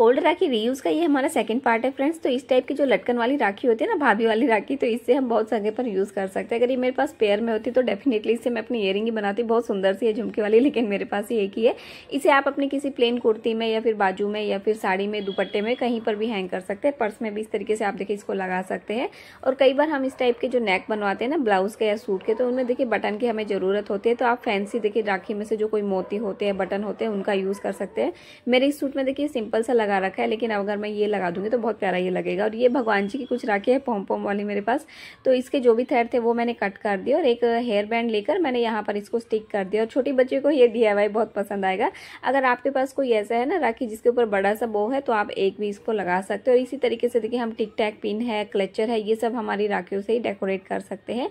old राखी reuse का ये हमारा सेकंड पार्ट है फ्रेंड्स तो इस टाइप की जो लटकन वाली राखी होती है ना भाभी वाली राखी तो इससे हम बहुत जगह पर यूज़ कर सकते हैं अगर ये मेरे पास पेयर में होती तो डेफिनेटली इससे मैं अपनी ईयरिंग ही बनाती बहुत सुंदर सी है झुमके वाली लेकिन मेरे पास ये एक ही है इसे आप अपने किसी प्लेन कुर्ती में या फिर बाजू में या फिर साड़ी में दुपट्टे में कहीं पर भी हैंग कर सकते हैं पर्स में भी इस तरीके से आप देखिए इसको लगा सकते हैं और कई बार हम इस टाइप के जो नेक बनवाते हैं ना ब्लाउज़ के या सूट के तो उनमें देखिए बटन की हमें ज़रूरत होती है तो आप फैंसी देखिए राखी में से जो कोई मोती होते हैं बटन होते हैं उनका यूज़ कर सकते हैं मेरे इस सूट में देखिए सिंपल सा लगा लगा रखा है लेकिन अगर मैं ये लगा दूंगी तो बहुत प्यारा ये लगेगा और ये भगवान जी की कुछ राखी है पोम पोम वाली मेरे पास तो इसके जो भी थैर थे वो मैंने कट कर दिए और एक हेयर बैंड लेकर मैंने यहाँ पर इसको स्टिक कर दिया और छोटी बच्चे को ये डी बहुत पसंद आएगा अगर आपके पास कोई ऐसा है ना राखी जिसके ऊपर बड़ा सा बो है तो आप एक भी इसको लगा सकते हो और इसी तरीके से देखिए हम टिक टैक पिन है क्लचर है ये सब हमारी राखियों से ही डेकोरेट कर सकते हैं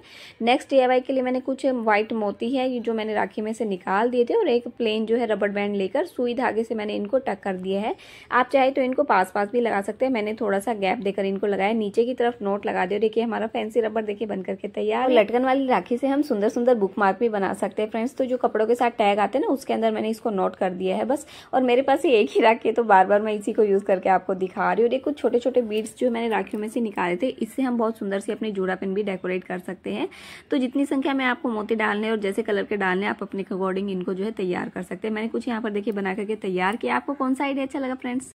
नेक्स्ट डी के लिए मैंने कुछ व्हाइट मोती है जो मैंने राखी में से निकाल दिए थे और एक प्लेन जो है रबड़ बैंड लेकर सुई धागे से मैंने इनको टक कर दिया है आप चाहे तो इनको पास पास भी लगा सकते हैं मैंने थोड़ा सा गैप देकर इनको लगाया नीचे की तरफ नोट लगा दिया देखिए हमारा फैंसी रबर देखिए बन करके तैयार लटकन वाली राखी से हम सुंदर सुंदर बुक मार्क भी बना सकते हैं फ्रेंड्स तो जो कपड़ों के साथ टैग आते हैं ना उसके अंदर मैंने इसको नोट कर दिया है बस और मेरे पास एक ही राखी है तो बार बार मैं इसी को यूज़ करके आपको दिखा रही हूँ और ये कुछ छोटे छोटे बीड्स जो मैंने राखियों में से निकाले थे इससे हम बहुत सुंदर से अपने जूड़ा पेन भी डेकोरेट कर सकते हैं तो जितनी संख्या में आपको मोती डालने और जैसे कलर के डालने आप अपने अकॉर्डिंग इनको जो है तैयार कर सकते हैं मैंने कुछ यहाँ पर देखिए बना करके तैयार किया आपको कौन सा आइडिया अच्छा लगा फ्रेंड्स